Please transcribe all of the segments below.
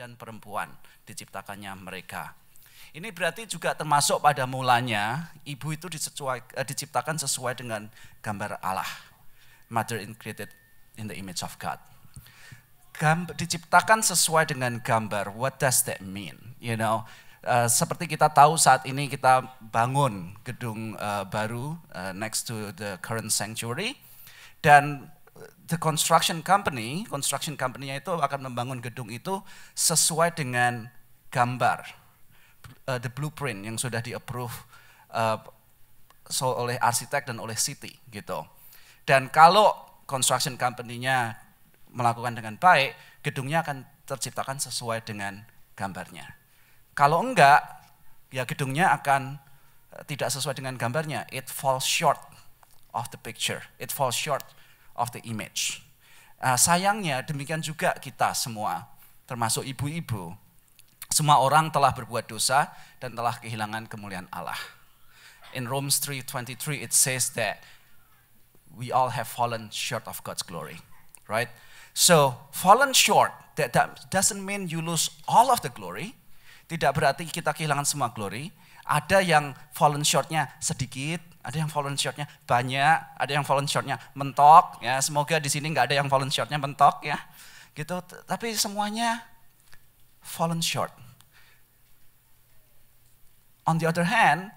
dan perempuan diciptakannya mereka. Ini berarti juga termasuk pada mulanya ibu itu disesuai, eh, diciptakan sesuai dengan gambar Allah. Mother in created in the image of God. Gamb diciptakan sesuai dengan gambar. What does that mean? You know, uh, seperti kita tahu saat ini kita bangun gedung uh, baru uh, next to the current sanctuary dan the construction company, construction company-nya itu akan membangun gedung itu sesuai dengan gambar, uh, the blueprint yang sudah di approve uh, so oleh arsitek dan oleh city gitu. Dan kalau construction company-nya melakukan dengan baik, gedungnya akan terciptakan sesuai dengan gambarnya. Kalau enggak, ya gedungnya akan uh, tidak sesuai dengan gambarnya. It falls short of the picture. It falls short of the image. Uh, sayangnya demikian juga kita semua, termasuk ibu-ibu, semua orang telah berbuat dosa dan telah kehilangan kemuliaan Allah. In Romans 3:23 it says that we all have fallen short of God's glory, right? So, fallen short that, that doesn't mean you lose all of the glory. Tidak berarti kita kehilangan semua glory, ada yang fallen shortnya sedikit, ada yang fallen shortnya banyak, ada yang fallen shortnya mentok. Ya, semoga di sini nggak ada yang fallen shortnya mentok ya. Gitu. Tapi semuanya fallen short. On the other hand,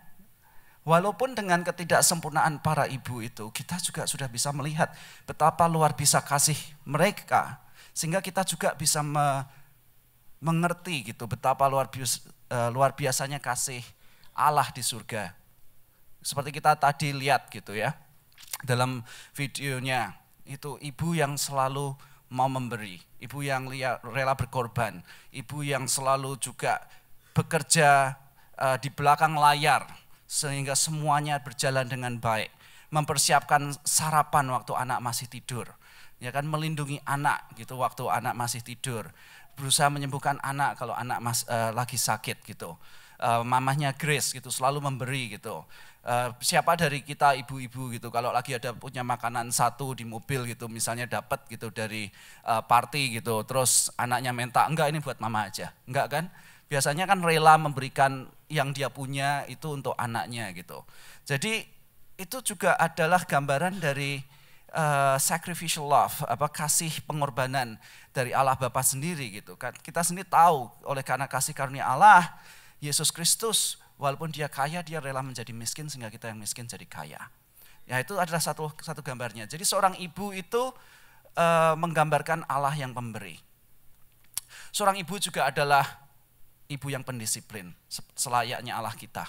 walaupun dengan ketidaksempurnaan para ibu itu, kita juga sudah bisa melihat betapa luar biasa kasih mereka, sehingga kita juga bisa me mengerti gitu betapa luar biasa, eh, luar biasanya kasih Allah di surga. Seperti kita tadi lihat gitu ya, dalam videonya itu ibu yang selalu mau memberi, ibu yang rela berkorban, ibu yang selalu juga bekerja uh, di belakang layar sehingga semuanya berjalan dengan baik, mempersiapkan sarapan waktu anak masih tidur, ya kan melindungi anak gitu waktu anak masih tidur, berusaha menyembuhkan anak kalau anak mas, uh, lagi sakit gitu Eh, mamahnya Grace gitu selalu memberi gitu. Uh, siapa dari kita ibu-ibu gitu kalau lagi ada punya makanan satu di mobil gitu misalnya dapat gitu dari uh, party gitu terus anaknya minta enggak ini buat mama aja enggak kan biasanya kan rela memberikan yang dia punya itu untuk anaknya gitu jadi itu juga adalah gambaran dari uh, sacrificial love apa kasih pengorbanan dari Allah Bapa sendiri gitu kan kita sendiri tahu oleh karena kasih karunia Allah Yesus Kristus walaupun dia kaya dia rela menjadi miskin sehingga kita yang miskin jadi kaya. Ya itu adalah satu satu gambarnya. Jadi seorang ibu itu e, menggambarkan Allah yang pemberi. Seorang ibu juga adalah ibu yang pendisiplin selayaknya Allah kita.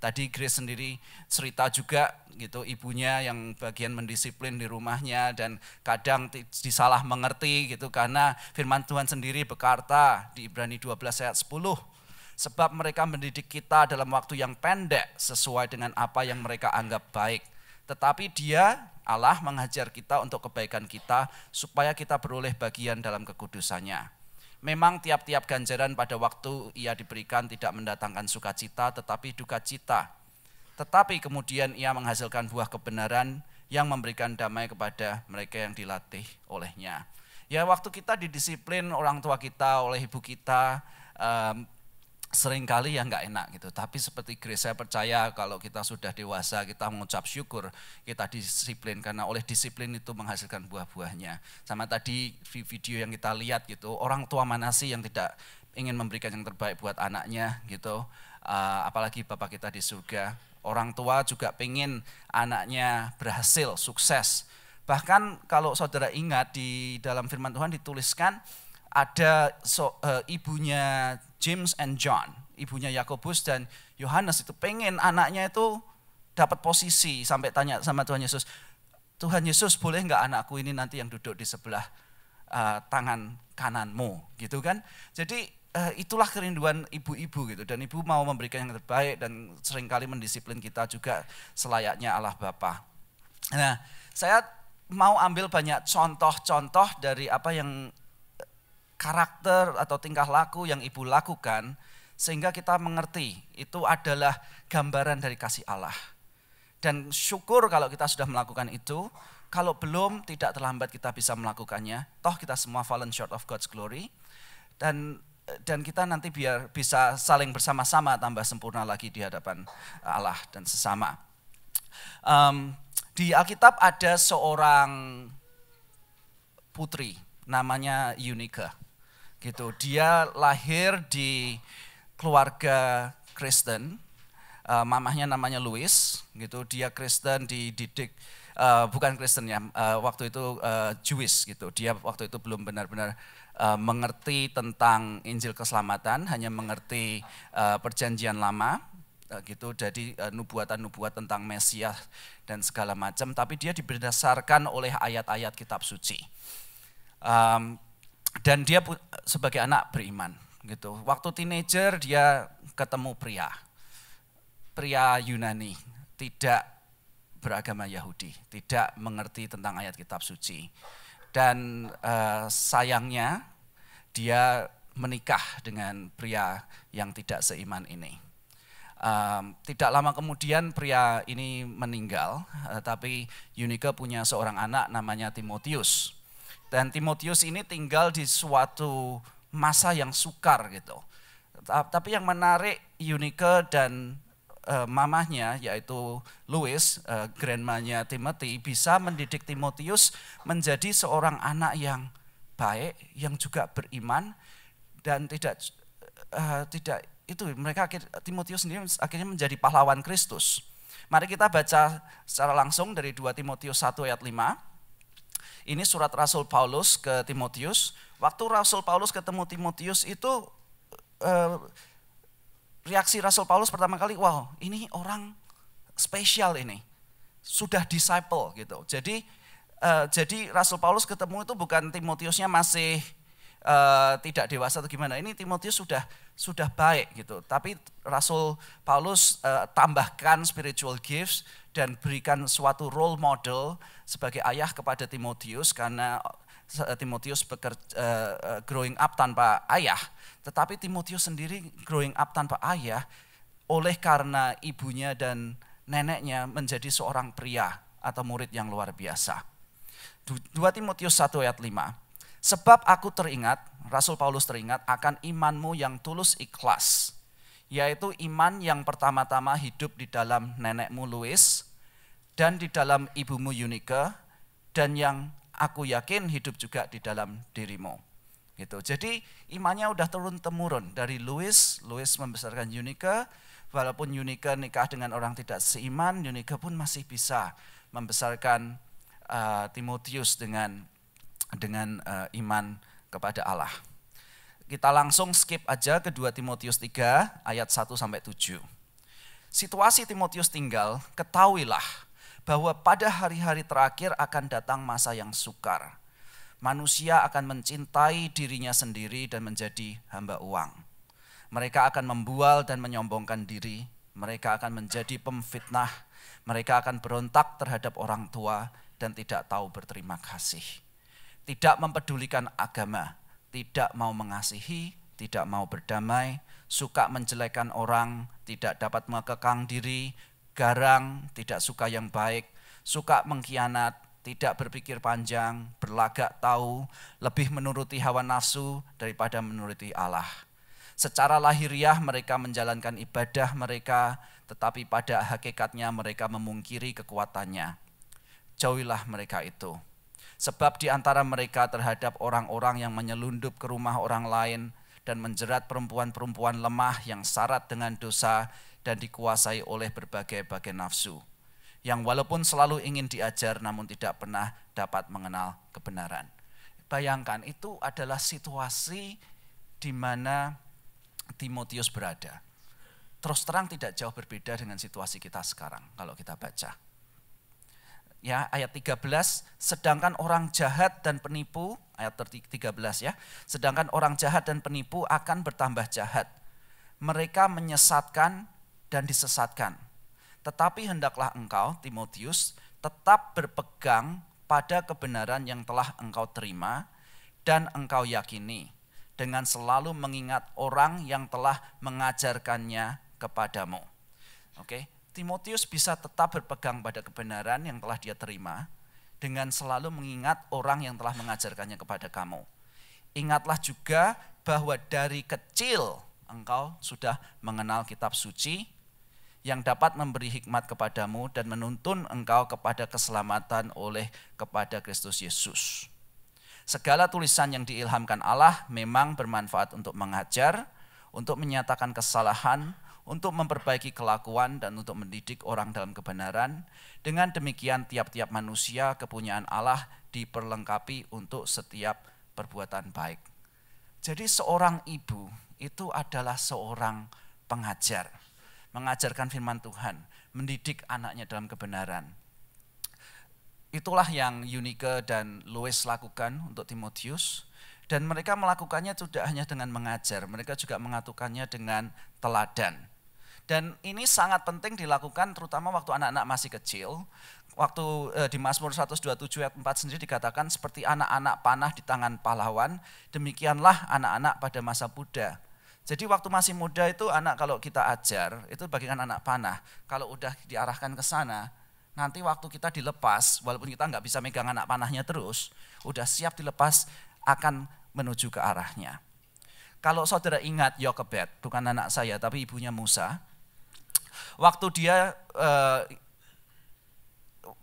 Tadi Grace sendiri cerita juga gitu ibunya yang bagian mendisiplin di rumahnya dan kadang disalah mengerti gitu karena firman Tuhan sendiri berkata di Ibrani 12 ayat 10 Sebab mereka mendidik kita dalam waktu yang pendek sesuai dengan apa yang mereka anggap baik. Tetapi dia, Allah mengajar kita untuk kebaikan kita supaya kita beroleh bagian dalam kekudusannya. Memang tiap-tiap ganjaran pada waktu ia diberikan tidak mendatangkan sukacita tetapi duka cita. Tetapi kemudian ia menghasilkan buah kebenaran yang memberikan damai kepada mereka yang dilatih olehnya. Ya waktu kita didisiplin orang tua kita, oleh ibu kita, seringkali yang nggak enak gitu. Tapi seperti Grace saya percaya kalau kita sudah dewasa, kita mengucap syukur, kita disiplin karena oleh disiplin itu menghasilkan buah-buahnya. Sama tadi video yang kita lihat gitu, orang tua mana sih yang tidak ingin memberikan yang terbaik buat anaknya gitu. Ah, apalagi Bapak kita di surga, orang tua juga pengen anaknya berhasil, sukses. Bahkan kalau saudara ingat di dalam firman Tuhan dituliskan ada so, e, ibunya James and John, ibunya Yakobus dan Yohanes itu pengen anaknya itu dapat posisi sampai tanya sama Tuhan Yesus, Tuhan Yesus boleh nggak anakku ini nanti yang duduk di sebelah uh, tangan kananmu, gitu kan? Jadi uh, itulah kerinduan ibu-ibu gitu dan ibu mau memberikan yang terbaik dan seringkali mendisiplin kita juga selayaknya Allah Bapa. Nah, saya mau ambil banyak contoh-contoh dari apa yang karakter atau tingkah laku yang ibu lakukan sehingga kita mengerti itu adalah gambaran dari kasih Allah. Dan syukur kalau kita sudah melakukan itu, kalau belum tidak terlambat kita bisa melakukannya. Toh kita semua fallen short of God's glory. Dan dan kita nanti biar bisa saling bersama-sama tambah sempurna lagi di hadapan eh, Allah dan sesama. Um, di Alkitab ada seorang putri namanya Unika gitu. Dia lahir di keluarga Kristen, uh, mamahnya namanya Louis, gitu. Dia Kristen dididik, uh, bukan Kristen ya, uh, waktu itu uh, Jewish gitu. Dia waktu itu belum benar-benar uh, mengerti tentang Injil keselamatan, hanya mengerti uh, perjanjian lama, gitu. Jadi uh, nubuatan-nubuat tentang Mesias dan segala macam. Tapi dia diberdasarkan oleh ayat-ayat Kitab Suci. Um, dan dia sebagai anak beriman gitu. Waktu teenager dia ketemu pria, pria Yunani, tidak beragama Yahudi, tidak mengerti tentang ayat kitab suci. Dan uh, sayangnya dia menikah dengan pria yang tidak seiman ini. Um, tidak lama kemudian pria ini meninggal, uh, tapi Yunike punya seorang anak namanya Timotius. Dan Timotius ini tinggal di suatu masa yang sukar gitu. Tapi yang menarik Yunike dan eh, mamahnya yaitu Louis, eh, grandmanya Timothy bisa mendidik Timotius menjadi seorang anak yang baik, yang juga beriman dan tidak eh, tidak itu mereka Timotius sendiri akhirnya menjadi pahlawan Kristus. Mari kita baca secara langsung dari 2 Timotius 1 ayat 5. Ini surat Rasul Paulus ke Timotius. Waktu Rasul Paulus ketemu Timotius itu eh, reaksi Rasul Paulus pertama kali, wow ini orang spesial ini. Sudah disciple gitu. Jadi eh, jadi Rasul Paulus ketemu itu bukan Timotiusnya masih uh, tidak dewasa atau gimana. Ini Timotius sudah sudah baik gitu. Tapi Rasul Paulus uh, tambahkan spiritual gifts dan berikan suatu role model sebagai ayah kepada Timotius karena eh, Timotius bekerja, uh, growing up tanpa ayah, tetapi Timotius sendiri growing up tanpa ayah oleh karena ibunya dan neneknya menjadi seorang pria atau murid yang luar biasa. 2 Timotius 1 ayat 5. Sebab aku teringat, Rasul Paulus teringat akan imanmu yang tulus ikhlas, yaitu iman yang pertama-tama hidup di dalam nenekmu Louis dan di dalam ibumu Yunike dan yang aku yakin hidup juga di dalam dirimu. Gitu. Jadi imannya udah turun temurun dari Louis, Louis membesarkan Yunike, walaupun Yunike nikah dengan orang tidak seiman, Yunike pun masih bisa membesarkan uh, Timotius dengan dengan uh, iman kepada Allah. Kita langsung skip aja ke 2 Timotius 3 ayat 1 sampai 7. Situasi Timotius tinggal, ketahuilah bahwa pada hari-hari terakhir akan datang masa yang sukar. Manusia akan mencintai dirinya sendiri dan menjadi hamba uang. Mereka akan membual dan menyombongkan diri, mereka akan menjadi pemfitnah, mereka akan berontak terhadap orang tua dan tidak tahu berterima kasih tidak mempedulikan agama, tidak mau mengasihi, tidak mau berdamai, suka menjelekan orang, tidak dapat mengekang diri, garang, tidak suka yang baik, suka mengkhianat, tidak berpikir panjang, berlagak tahu, lebih menuruti hawa nafsu daripada menuruti Allah. Secara lahiriah mereka menjalankan ibadah mereka, tetapi pada hakikatnya mereka memungkiri kekuatannya. Jauhilah mereka itu. Sebab di antara mereka terhadap orang-orang yang menyelundup ke rumah orang lain dan menjerat perempuan-perempuan lemah yang syarat dengan dosa dan dikuasai oleh berbagai-bagai nafsu. Yang walaupun selalu ingin diajar namun tidak pernah dapat mengenal kebenaran. Bayangkan itu adalah situasi di mana Timotius berada. Terus terang tidak jauh berbeda dengan situasi kita sekarang kalau kita baca ya ayat 13 sedangkan orang jahat dan penipu ayat 13 ya sedangkan orang jahat dan penipu akan bertambah jahat mereka menyesatkan dan disesatkan tetapi hendaklah engkau Timotius tetap berpegang pada kebenaran yang telah engkau terima dan engkau yakini dengan selalu mengingat orang yang telah mengajarkannya kepadamu oke Timotius bisa tetap berpegang pada kebenaran yang telah dia terima dengan selalu mengingat orang yang telah mengajarkannya kepada kamu. Ingatlah juga bahwa dari kecil engkau sudah mengenal kitab suci yang dapat memberi hikmat kepadamu dan menuntun engkau kepada keselamatan oleh kepada Kristus Yesus. Segala tulisan yang diilhamkan Allah memang bermanfaat untuk mengajar, untuk menyatakan kesalahan, untuk memperbaiki kelakuan dan untuk mendidik orang dalam kebenaran. Dengan demikian tiap-tiap manusia kepunyaan Allah diperlengkapi untuk setiap perbuatan baik. Jadi seorang ibu itu adalah seorang pengajar, mengajarkan firman Tuhan, mendidik anaknya dalam kebenaran. Itulah yang Unike dan Louis lakukan untuk Timotius dan mereka melakukannya tidak hanya dengan mengajar, mereka juga mengatukannya dengan teladan dan ini sangat penting dilakukan terutama waktu anak-anak masih kecil. Waktu eh, di Mazmur 127 ayat 4 sendiri dikatakan seperti anak-anak panah di tangan pahlawan, demikianlah anak-anak pada masa muda. Jadi waktu masih muda itu anak kalau kita ajar itu bagikan anak panah. Kalau udah diarahkan ke sana, nanti waktu kita dilepas, walaupun kita nggak bisa megang anak panahnya terus, udah siap dilepas akan menuju ke arahnya. Kalau saudara ingat Yokebet bukan anak saya tapi ibunya Musa, Waktu dia uh,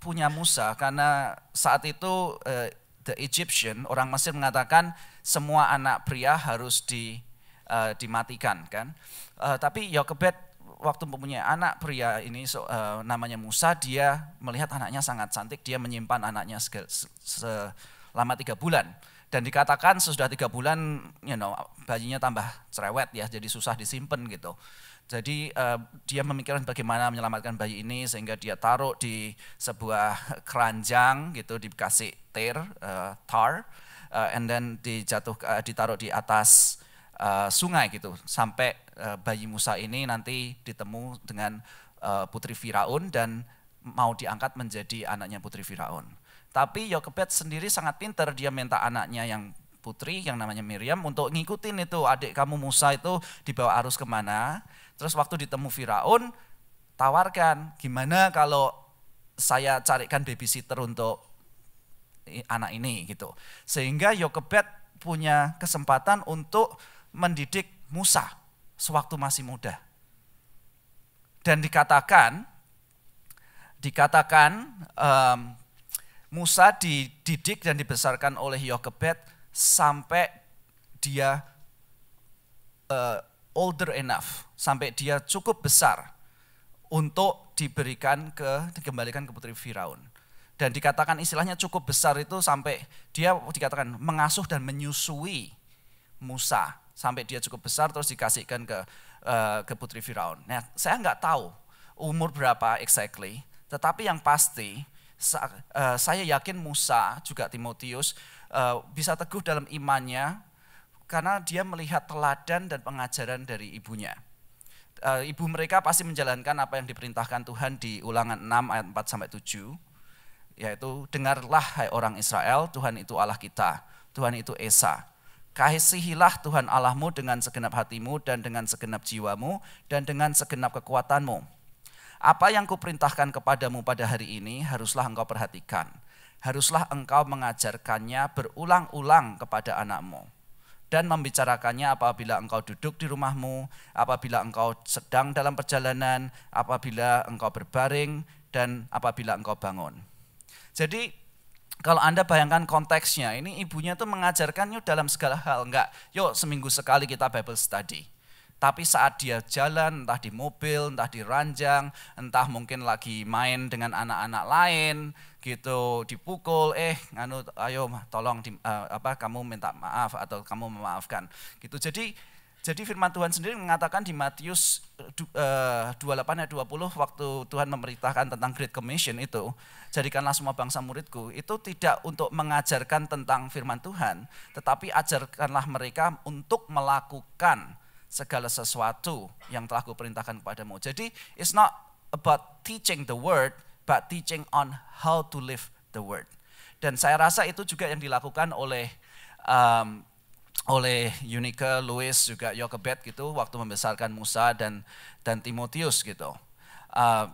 punya Musa karena saat itu uh, the Egyptian orang Mesir mengatakan semua anak pria harus di uh, dimatikan kan. Uh, tapi Yokebet waktu mempunyai anak pria ini so, uh, namanya Musa dia melihat anaknya sangat cantik dia menyimpan anaknya selama tiga bulan dan dikatakan sesudah tiga bulan you know bayinya tambah cerewet ya jadi susah disimpan gitu jadi uh, dia memikirkan bagaimana menyelamatkan bayi ini sehingga dia taruh di sebuah keranjang gitu dikasih tir, uh, eh, tar, uh, and then dijatuh uh, ditaruh di atas uh, sungai gitu sampai uh, bayi Musa ini nanti ditemu dengan uh, putri Firaun dan mau diangkat menjadi anaknya putri Firaun. Tapi Yokebet sendiri sangat pinter, dia minta anaknya yang putri yang namanya Miriam untuk ngikutin itu adik kamu Musa itu dibawa arus kemana. Terus waktu ditemu Firaun, tawarkan gimana kalau saya carikan babysitter untuk anak ini gitu. Sehingga Yokebet punya kesempatan untuk mendidik Musa sewaktu masih muda. Dan dikatakan, dikatakan um, Musa dididik dan dibesarkan oleh Yokebet sampai dia uh, older enough, sampai dia cukup besar untuk diberikan ke dikembalikan ke putri Firaun. Dan dikatakan istilahnya cukup besar itu sampai dia dikatakan mengasuh dan menyusui Musa sampai dia cukup besar terus dikasihkan ke uh, ke putri Firaun. Nah, saya nggak tahu umur berapa exactly, tetapi yang pasti Eh, saya yakin Musa juga Timotius eh, bisa teguh dalam imannya karena dia melihat teladan dan pengajaran dari ibunya. Eh, ibu mereka pasti menjalankan apa yang diperintahkan Tuhan di ulangan 6 ayat 4 sampai 7 yaitu dengarlah hai orang Israel Tuhan itu Allah kita Tuhan itu Esa Kasihilah Tuhan Allahmu dengan segenap hatimu dan dengan segenap jiwamu dan dengan segenap kekuatanmu apa yang kuperintahkan kepadamu pada hari ini haruslah engkau perhatikan. Haruslah engkau mengajarkannya berulang-ulang kepada anakmu dan membicarakannya apabila engkau duduk di rumahmu, apabila engkau sedang dalam perjalanan, apabila engkau berbaring, dan apabila engkau bangun. Jadi kalau Anda bayangkan konteksnya, ini ibunya tuh mengajarkannya dalam segala hal. Enggak, yuk seminggu sekali kita Bible study tapi saat dia jalan, entah di mobil, entah di ranjang, entah mungkin lagi main dengan anak-anak lain, gitu dipukul, eh, anu, ayo, tolong, di, uh, apa, kamu minta maaf atau kamu memaafkan, gitu. Jadi jadi firman Tuhan sendiri mengatakan di Matius 28 eh, eh, ayat 20 waktu Tuhan memerintahkan tentang Great Commission itu, jadikanlah semua bangsa muridku, itu tidak untuk mengajarkan tentang firman Tuhan, tetapi ajarkanlah mereka untuk melakukan segala sesuatu yang telah kuperintahkan kepadamu. Jadi it's not about teaching the word, but teaching on how to live the word. Dan saya rasa itu juga yang dilakukan oleh um, oleh Unica, Louis juga Yokebet gitu waktu membesarkan Musa dan dan Timotius gitu. Uh,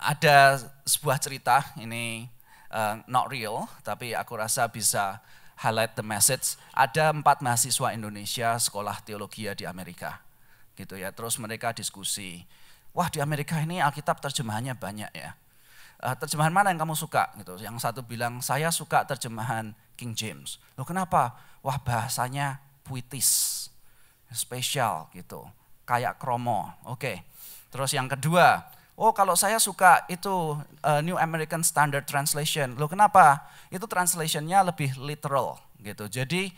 ada sebuah cerita ini uh, not real tapi aku rasa bisa highlight the message, ada empat mahasiswa Indonesia sekolah teologi ya di Amerika. Gitu ya, terus mereka diskusi. Wah di Amerika ini Alkitab terjemahannya banyak ya. Eh, terjemahan mana yang kamu suka? Gitu. Yang satu bilang, saya suka terjemahan King James. Lo kenapa? Wah bahasanya puitis, spesial gitu. Kayak kromo, oke. Okay. Terus yang kedua, Oh kalau saya suka itu uh, New American Standard Translation. Loh kenapa? Itu translationnya lebih literal gitu. Jadi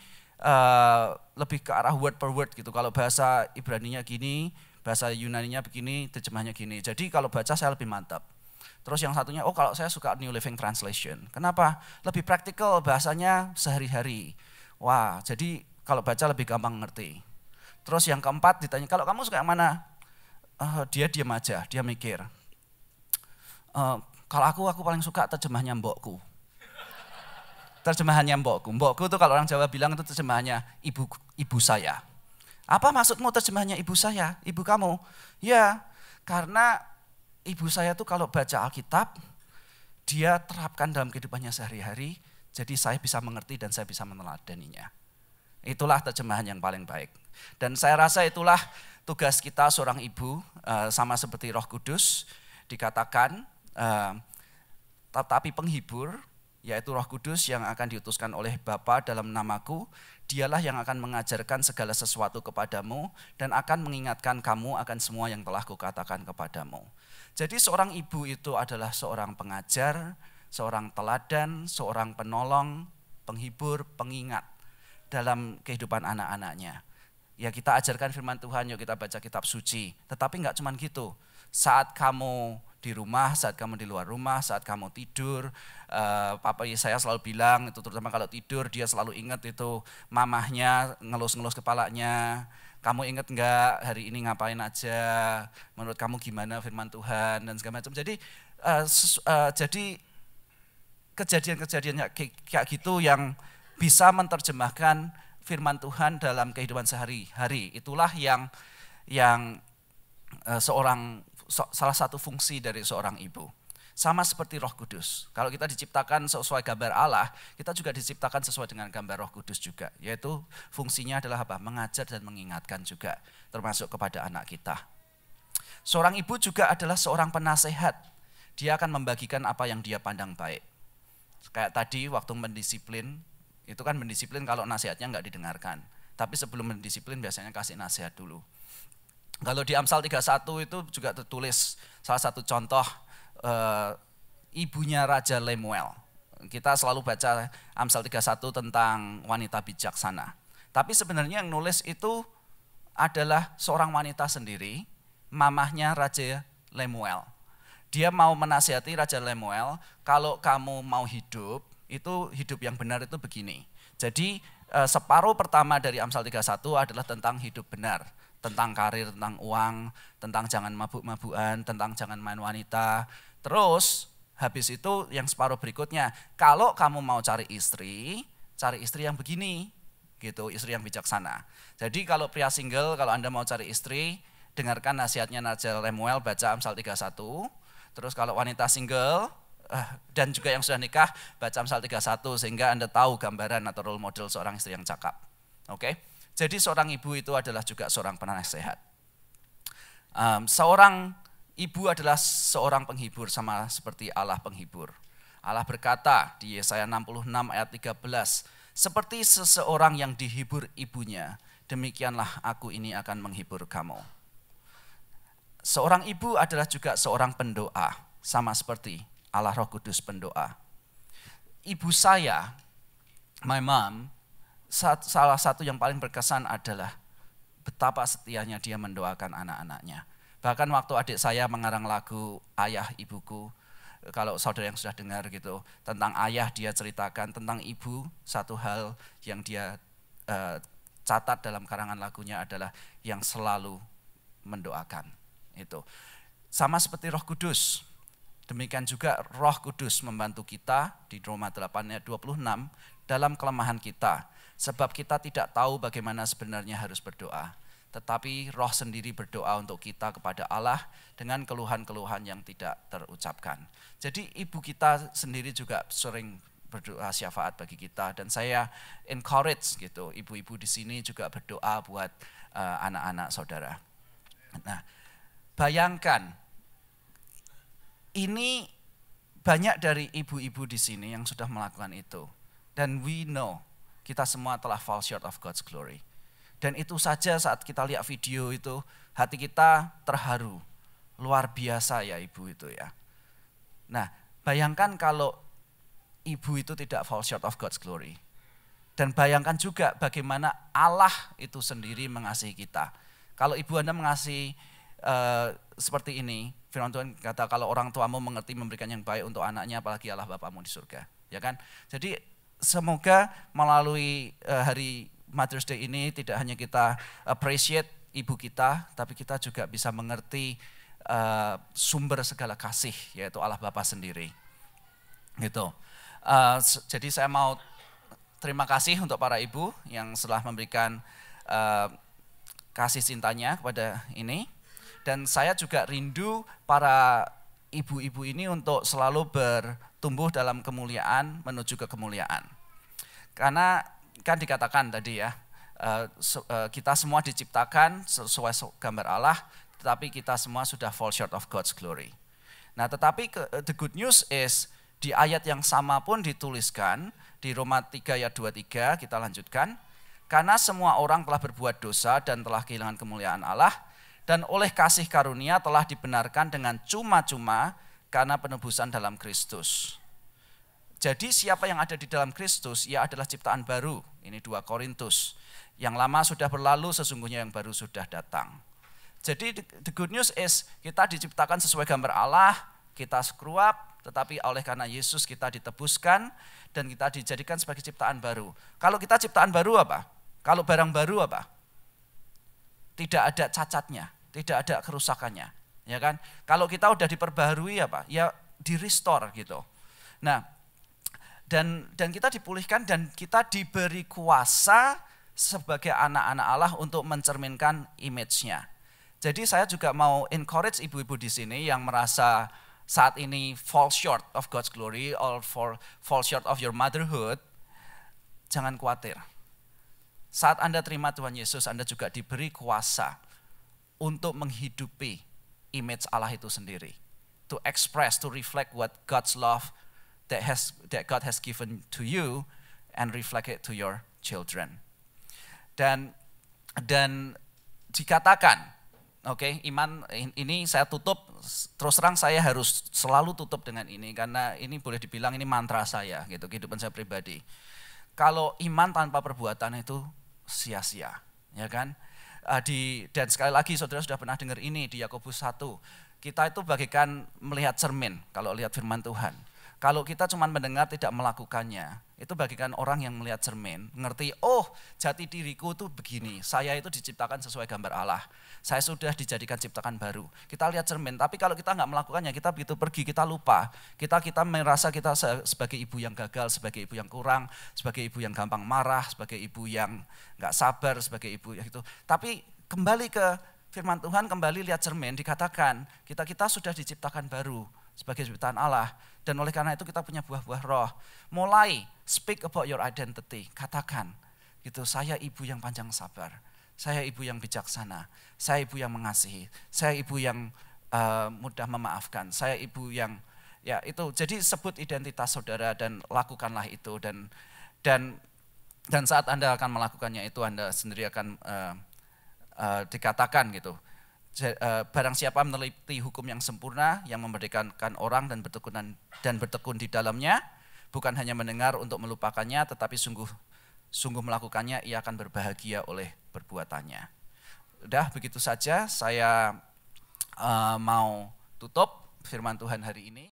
uh, lebih ke arah word per word gitu. Kalau bahasa Ibrani nya gini, bahasa Yunani nya begini, terjemahnya gini. Jadi kalau baca saya lebih mantap. Terus yang satunya, oh kalau saya suka New Living Translation. Kenapa? Lebih praktikal bahasanya sehari-hari. Wah, jadi kalau baca lebih gampang ngerti. Terus yang keempat ditanya, kalau kamu suka yang mana? uh, dia diam aja, dia mikir. Uh, kalau aku, aku paling suka terjemahnya mbokku. Terjemahannya mbokku. Mbokku itu kalau orang Jawa bilang itu terjemahannya ibu ibu saya. Apa maksudmu terjemahannya ibu saya, ibu kamu? Ya, karena ibu saya tuh kalau baca Alkitab, dia terapkan dalam kehidupannya sehari-hari, jadi saya bisa mengerti dan saya bisa meneladaninya. Itulah terjemahan yang paling baik. Dan saya rasa itulah tugas kita seorang ibu eh, sama seperti Roh Kudus dikatakan eh, tetapi penghibur yaitu Roh Kudus yang akan diutuskan oleh Bapa dalam namaku dialah yang akan mengajarkan segala sesuatu kepadamu dan akan mengingatkan kamu akan semua yang telah kukatakan kepadamu. Jadi seorang ibu itu adalah seorang pengajar, seorang teladan, seorang penolong, penghibur, pengingat dalam kehidupan anak-anaknya. Ya kita ajarkan firman Tuhan, yuk kita baca kitab suci. Tetapi enggak cuma gitu. Saat kamu di rumah, saat kamu di luar rumah, saat kamu tidur. Uh, Papa saya selalu bilang, itu terutama kalau tidur dia selalu ingat itu mamahnya ngelus-ngelus kepalanya. Kamu ingat enggak hari ini ngapain aja? Menurut kamu gimana firman Tuhan dan segala macam. Jadi uh, uh, jadi kejadian-kejadian kayak gitu yang bisa menerjemahkan firman Tuhan dalam kehidupan sehari-hari. Itulah yang yang eh, seorang salah satu fungsi dari seorang ibu. Sama seperti Roh Kudus. Kalau kita diciptakan sesuai gambar Allah, kita juga diciptakan sesuai dengan gambar Roh Kudus juga, yaitu fungsinya adalah apa? Mengajar dan mengingatkan juga, termasuk kepada anak kita. Seorang ibu juga adalah seorang penasehat. Dia akan membagikan apa yang dia pandang baik. Kayak tadi waktu mendisiplin, itu kan mendisiplin kalau nasihatnya nggak didengarkan. Tapi sebelum mendisiplin biasanya kasih nasihat dulu. Kalau di Amsal 31 itu juga tertulis salah satu contoh e, ibunya Raja Lemuel. Kita selalu baca Amsal 31 tentang wanita bijaksana. Tapi sebenarnya yang nulis itu adalah seorang wanita sendiri, mamahnya Raja Lemuel. Dia mau menasihati Raja Lemuel, kalau kamu mau hidup, itu hidup yang benar itu begini. Jadi eh, separuh pertama dari Amsal 31 adalah tentang hidup benar, tentang karir, tentang uang, tentang jangan mabuk-mabuan, tentang jangan main wanita. Terus habis itu yang separuh berikutnya, kalau kamu mau cari istri, cari istri yang begini, gitu, istri yang bijaksana. Jadi kalau pria single, kalau Anda mau cari istri, dengarkan nasihatnya Najal Lemuel, baca Amsal 31. Terus kalau wanita single, Ah, dan juga yang sudah nikah baca Amsal 31 sehingga Anda tahu gambaran atau role model seorang istri yang cakap. Oke. Okay? Jadi seorang ibu itu adalah juga seorang penasehat. Um, seorang ibu adalah seorang penghibur sama seperti Allah penghibur. Allah berkata di Yesaya 66 ayat 13, seperti seseorang yang dihibur ibunya, demikianlah aku ini akan menghibur kamu. Seorang ibu adalah juga seorang pendoa, sama seperti Allah Roh Kudus pendoa. Ibu saya, my mom, salah satu yang paling berkesan adalah betapa setianya dia mendoakan anak-anaknya. Bahkan waktu adik saya mengarang lagu Ayah Ibuku, kalau saudara yang sudah dengar gitu, tentang ayah dia ceritakan, tentang ibu satu hal yang dia uh, catat dalam karangan lagunya adalah yang selalu mendoakan. Itu. Sama seperti Roh Kudus, Demikian juga roh kudus membantu kita di Roma 8 ayat 26 dalam kelemahan kita. Sebab kita tidak tahu bagaimana sebenarnya harus berdoa. Tetapi roh sendiri berdoa untuk kita kepada Allah dengan keluhan-keluhan yang tidak terucapkan. Jadi ibu kita sendiri juga sering berdoa syafaat bagi kita dan saya encourage gitu ibu-ibu di sini juga berdoa buat eh, anak-anak uh, anak -anak saudara. Nah, bayangkan ini banyak dari ibu-ibu di sini yang sudah melakukan itu. Dan we know, kita semua telah fall short of God's glory. Dan itu saja saat kita lihat video itu, hati kita terharu. Luar biasa ya ibu itu ya. Nah, bayangkan kalau ibu itu tidak fall short of God's glory. Dan bayangkan juga bagaimana Allah itu sendiri mengasihi kita. Kalau ibu Anda mengasihi uh, seperti ini, firman Tuhan kata kalau orang tuamu mengerti memberikan yang baik untuk anaknya apalagi Allah Bapamu di surga, ya kan? Jadi semoga melalui eh, hari Mother's Day ini tidak hanya kita appreciate ibu kita, tapi kita juga bisa mengerti uh, sumber segala kasih yaitu Allah Bapa sendiri. Gitu. Uh, jadi saya mau terima kasih untuk para ibu yang telah memberikan uh, kasih cintanya kepada ini dan saya juga rindu para ibu-ibu ini untuk selalu bertumbuh dalam kemuliaan menuju ke kemuliaan. Karena kan dikatakan tadi ya, eh, eh, kita semua diciptakan sesuai gambar Allah, tetapi kita semua sudah fall short of God's glory. Nah, tetapi eh, the good news is di ayat yang sama pun dituliskan di Roma 3 ayat 23 kita lanjutkan, karena semua orang telah berbuat dosa dan telah kehilangan kemuliaan Allah, dan oleh kasih karunia telah dibenarkan dengan cuma-cuma karena penebusan dalam Kristus. Jadi siapa yang ada di dalam Kristus, ia adalah ciptaan baru. Ini 2 Korintus. Yang lama sudah berlalu, sesungguhnya yang baru sudah datang. Jadi the good news is kita diciptakan sesuai gambar Allah, kita screw tetapi oleh karena Yesus kita ditebuskan dan kita dijadikan sebagai ciptaan baru. Kalau kita ciptaan baru apa? Kalau barang baru apa? Tidak ada cacatnya tidak ada kerusakannya, ya kan? Kalau kita udah diperbarui ya ya di restore gitu. Nah, dan dan kita dipulihkan dan kita diberi kuasa sebagai anak-anak Allah untuk mencerminkan image-nya. Jadi saya juga mau encourage ibu-ibu di sini yang merasa saat ini fall short of God's glory or for fall short of your motherhood, jangan khawatir. Saat Anda terima Tuhan Yesus, Anda juga diberi kuasa untuk menghidupi image Allah itu sendiri. To express, to reflect what God's love that has that God has given to you and reflect it to your children. Dan dan dikatakan, oke, okay, iman ini saya tutup terus terang saya harus selalu tutup dengan ini karena ini boleh dibilang ini mantra saya gitu kehidupan saya pribadi. Kalau iman tanpa perbuatan itu sia-sia, ya kan? uh, di dan sekali lagi saudara sudah pernah dengar ini di Yakobus 1. Kita itu bagikan melihat cermin kalau lihat firman Tuhan. Kalau kita cuma mendengar tidak melakukannya, itu bagikan orang yang melihat cermin, mengerti. oh jati diriku itu begini, saya itu diciptakan sesuai gambar Allah, saya sudah dijadikan ciptakan baru. Kita lihat cermin, tapi kalau kita nggak melakukannya, kita begitu pergi, kita lupa. Kita kita merasa kita sebagai ibu yang gagal, sebagai ibu yang kurang, sebagai ibu yang gampang marah, sebagai ibu yang nggak sabar, sebagai ibu yang itu. Tapi kembali ke firman Tuhan, kembali lihat cermin, dikatakan kita kita sudah diciptakan baru, sebagai ciptaan Allah. Dan oleh karena itu kita punya buah-buah roh. Mulai speak about your identity, katakan gitu saya ibu yang panjang sabar, saya ibu yang bijaksana, saya ibu yang mengasihi, saya ibu yang uh, mudah memaafkan, saya ibu yang ya itu. Jadi sebut identitas saudara dan lakukanlah itu dan dan dan saat Anda akan melakukannya itu Anda sendiri akan uh, uh, dikatakan gitu Eh, barang siapa meneliti hukum yang sempurna yang memerdekakan orang dan bertekun dan bertekun di dalamnya bukan hanya mendengar untuk melupakannya tetapi sungguh sungguh melakukannya ia akan berbahagia oleh perbuatannya. Udah begitu saja saya uh, mau tutup firman Tuhan hari ini.